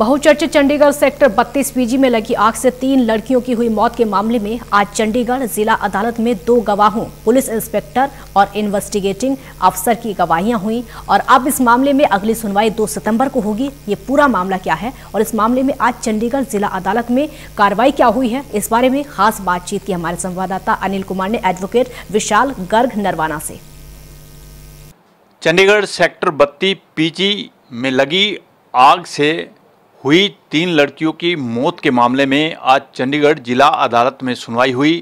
बहुचर्चित चंडीगढ़ सेक्टर बत्तीस पीजी में लगी आग से तीन लड़कियों की हुई मौत के मामले में आज चंडीगढ़ जिला अदालत में दो गवाहों पुलिस इंस्पेक्टर और इन्वेस्टिगेटिंग अफसर की गवाहियां हुई और अब इस मामले में अगली सुनवाई 2 सितंबर को होगी ये पूरा मामला क्या है और इस मामले में आज चंडीगढ़ जिला अदालत में कार्रवाई क्या हुई है इस बारे में खास बातचीत की हमारे संवाददाता अनिल कुमार ने एडवोकेट विशाल गर्ग नरवाना से चंडीगढ़ सेक्टर बत्ती पीजी में लगी आग से हुई तीन लड़कियों की मौत के मामले में आज चंडीगढ़ जिला अदालत में सुनवाई हुई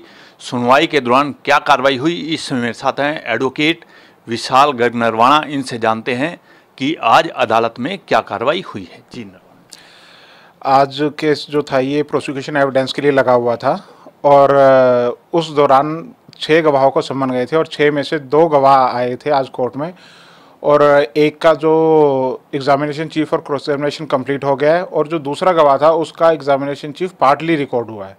सुनवाई के दौरान क्या कार्रवाई हुई इस मेरे साथ हैं एडवोकेट विशाल गर्ग नरवाणा इनसे जानते हैं कि आज अदालत में क्या कार्रवाई हुई है जी आज केस जो था ये प्रोसिक्यूशन एविडेंस के लिए लगा हुआ था और उस दौरान छः गवाहों को सम्मान गए थे और छः में से दो गवाह आए थे आज कोर्ट में और एक का जो एग्ज़ामिनेशन चीफ और क्रॉस एग्जामिनेशन कंप्लीट हो गया है और जो दूसरा गवाह था उसका एग्ज़ामिनेशन चीफ पार्टली रिकॉर्ड हुआ है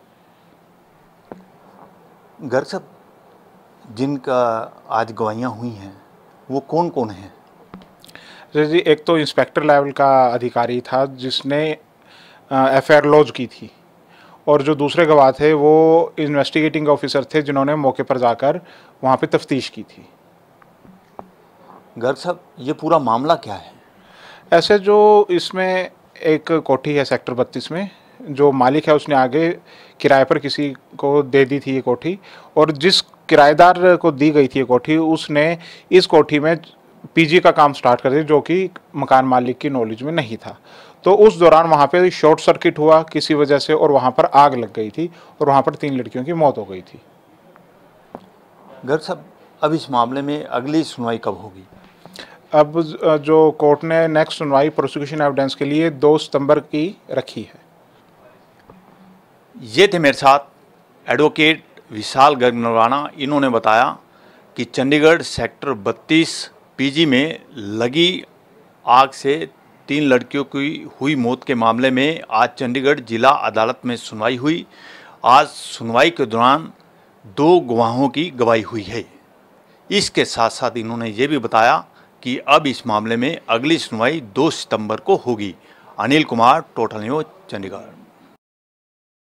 घर सब जिनका आज गवाहियाँ हुई हैं वो कौन कौन हैं जैसे जी एक तो इंस्पेक्टर लेवल का अधिकारी था जिसने एफ आई लॉज की थी और जो दूसरे गवाह थे वो इन्वेस्टिगेटिंग ऑफिसर थे जिन्होंने मौके पर जाकर वहाँ पे तफ्तीश की थी गर्ग साहब ये पूरा मामला क्या है ऐसे जो इसमें एक कोठी है सेक्टर बत्तीस में जो मालिक है उसने आगे किराए पर किसी को दे दी थी ये कोठी और जिस किराएदार को दी गई थी ये कोठी उसने इस कोठी में पीजी का काम स्टार्ट कर दिया जो कि मकान मालिक की नॉलेज में नहीं था तो उस दौरान वहाँ पे शॉर्ट सर्किट हुआ किसी वजह से और वहाँ पर आग लग गई थी और वहाँ पर तीन लड़कियों की मौत हो गई थी घर साहब अब इस मामले में अगली सुनवाई कब होगी अब जो कोर्ट ने नेक्स्ट सुनवाई प्रोसिक्यूशन एविडेंस के लिए दो सितंबर की रखी है ये थे मेरे साथ एडवोकेट विशाल गर्ग नरवाना इन्होंने बताया कि चंडीगढ़ सेक्टर 32 पीजी में लगी आग से तीन लड़कियों की हुई मौत के मामले में आज चंडीगढ़ जिला अदालत में सुनवाई हुई आज सुनवाई के दौरान दो गवाहों की गवाही हुई है इसके साथ साथ इन्होंने ये भी बताया कि अब इस मामले में अगली सुनवाई 2 सितंबर को होगी अनिल कुमार टोटल न्यूज चंडीगढ़